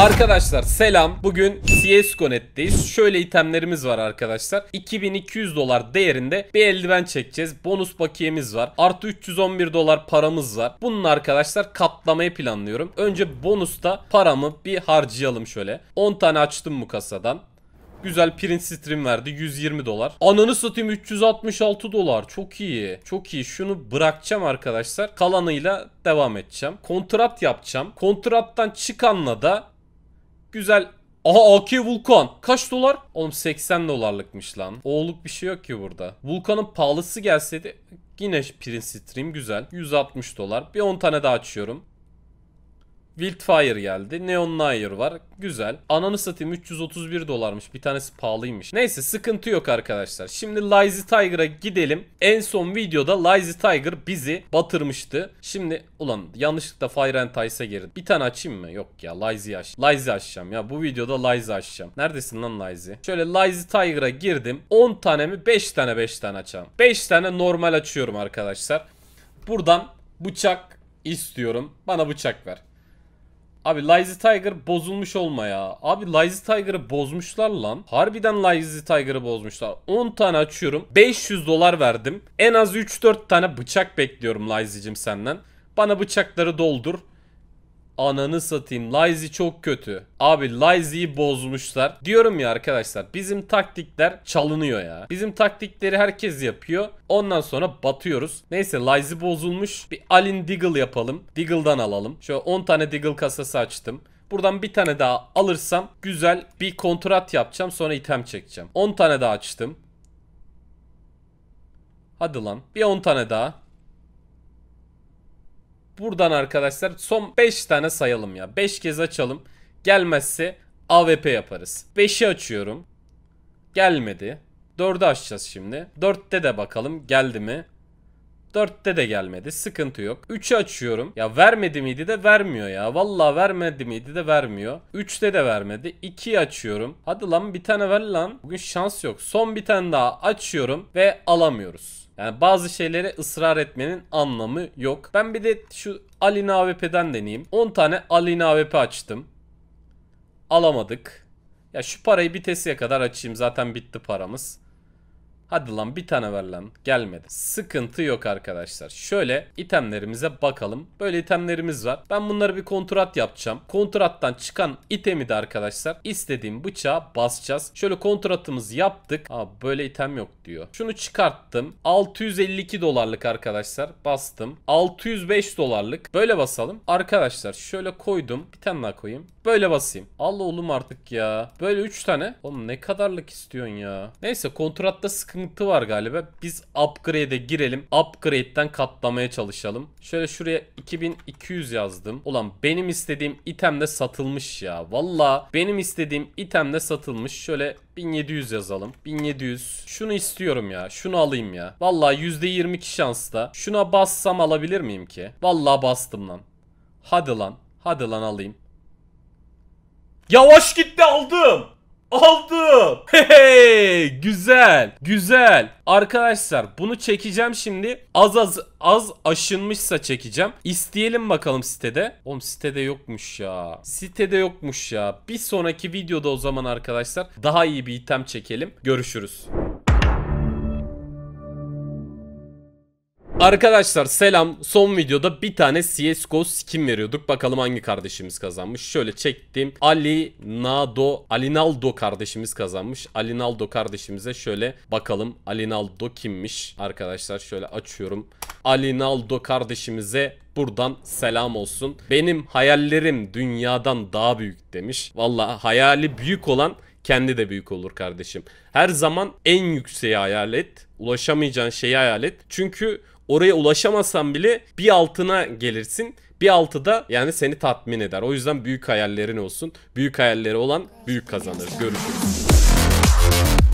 Arkadaşlar selam. Bugün CSGO.net'teyiz. Şöyle itemlerimiz var arkadaşlar. 2200 dolar değerinde bir eldiven çekeceğiz. Bonus bakiyemiz var. Artı 311 dolar paramız var. Bunun arkadaşlar katlamayı planlıyorum. Önce bonusta paramı bir harcayalım şöyle. 10 tane açtım bu kasadan. Güzel print stream verdi 120 dolar. Ananı satayım 366 dolar. Çok iyi. Çok iyi. Şunu bırakacağım arkadaşlar. Kalanıyla devam edeceğim. Kontrat yapacağım. Kontrattan çıkanla da Güzel. Aha AK Vulkan. Kaç dolar? Oğlum 80 dolarlıkmış lan. Oğluk bir şey yok ki burada. Vulkan'ın pahalısı gelseydi yine Prince Stream güzel. 160 dolar. Bir 10 tane daha açıyorum. Wildfire geldi. Neon Nair var. Güzel. Ananı satayım 331 dolarmış. Bir tanesi pahalıymış. Neyse sıkıntı yok arkadaşlar. Şimdi Lazy Tiger'a gidelim. En son videoda Lazy Tiger bizi batırmıştı. Şimdi ulan yanlışlıkla Fire and Ice'a girdim. Bir tane açayım mı? Yok ya Lazy aç. Lazy açacağım ya. Bu videoda Lazy açacağım. Neredesin lan Lazy? Şöyle Lazy Tiger'a girdim. 10 tane mi? 5 tane 5 tane açacağım. 5 tane normal açıyorum arkadaşlar. Buradan bıçak istiyorum. Bana bıçak ver. Abi Lazy Tiger bozulmuş olma ya. Abi Lazy Tiger'ı bozmuşlar lan. Harbiden Lazy Tiger'ı bozmuşlar. 10 tane açıyorum. 500 dolar verdim. En az 3-4 tane bıçak bekliyorum Lazy'cim senden. Bana bıçakları doldur. Ananı satayım. Lizy çok kötü. Abi Lizy'yi bozmuşlar. Diyorum ya arkadaşlar bizim taktikler çalınıyor ya. Bizim taktikleri herkes yapıyor. Ondan sonra batıyoruz. Neyse Lizy bozulmuş. Bir Alin Diggle yapalım. Diggle'dan alalım. Şöyle 10 tane Diggle kasası açtım. Buradan bir tane daha alırsam güzel bir kontrat yapacağım. Sonra item çekeceğim. 10 tane daha açtım. Hadi lan. Bir 10 tane daha. Buradan arkadaşlar son 5 tane sayalım ya. 5 kez açalım. Gelmezse AWP yaparız. 5'i açıyorum. Gelmedi. 4'ü açacağız şimdi. 4'te de bakalım geldi mi? 4'te de gelmedi. Sıkıntı yok. 3'ü açıyorum. Ya vermedi miydi de vermiyor ya. Valla vermedi miydi de vermiyor. 3'te de vermedi. 2'yi açıyorum. Hadi lan bir tane ver lan. Bugün şans yok. Son bir tane daha açıyorum ve alamıyoruz. Yani bazı şeylere ısrar etmenin anlamı yok. Ben bir de şu Alina AWP'den deneyeyim. 10 tane Alina AWP açtım. Alamadık. Ya şu parayı bir kadar açayım zaten bitti paramız. Hadi lan bir tane ver lan. Gelmedi. Sıkıntı yok arkadaşlar. Şöyle itemlerimize bakalım. Böyle itemlerimiz var. Ben bunları bir kontrat yapacağım. Kontrattan çıkan itemi de arkadaşlar istediğim bıçağa basacağız. Şöyle kontratımızı yaptık. Aa böyle item yok diyor. Şunu çıkarttım. 652 dolarlık arkadaşlar. Bastım. 605 dolarlık. Böyle basalım. Arkadaşlar şöyle koydum. Bir tane daha koyayım. Böyle basayım. Allah oğlum artık ya. Böyle 3 tane. Oğlum ne kadarlık istiyorsun ya. Neyse kontratta sıkıntı sıkıntı var galiba. Biz upgrade'e girelim. Upgrade'den katlamaya çalışalım. Şöyle şuraya 2200 yazdım. Ulan benim istediğim item de satılmış ya. Valla benim istediğim item de satılmış. Şöyle 1700 yazalım. 1700. Şunu istiyorum ya. Şunu alayım ya. Valla %22 şansta Şuna bassam alabilir miyim ki? Valla bastım lan. Hadi lan. Hadi lan alayım. Yavaş gitti aldım. Aldım. Hey güzel güzel. Arkadaşlar bunu çekeceğim şimdi. Az az az aşınmışsa çekeceğim. İsteyelim bakalım sitede. Oğlum sitede yokmuş ya. Sitede yokmuş ya. Bir sonraki videoda o zaman arkadaşlar daha iyi bir item çekelim. Görüşürüz. Arkadaşlar selam. Son videoda bir tane CSGO skin veriyorduk. Bakalım hangi kardeşimiz kazanmış. Şöyle çektim. Ali Nado, Alinaldo kardeşimiz kazanmış. Alinaldo kardeşimize şöyle bakalım. Alinaldo kimmiş? Arkadaşlar şöyle açıyorum. Alinaldo kardeşimize buradan selam olsun. Benim hayallerim dünyadan daha büyük demiş. Valla hayali büyük olan kendi de büyük olur kardeşim. Her zaman en yükseği hayal et. Ulaşamayacağın şeyi hayal et. Çünkü oraya ulaşamasan bile bir altına gelirsin. Bir altı da yani seni tatmin eder. O yüzden büyük hayallerin olsun. Büyük hayalleri olan büyük kazanır. Görüşürüz.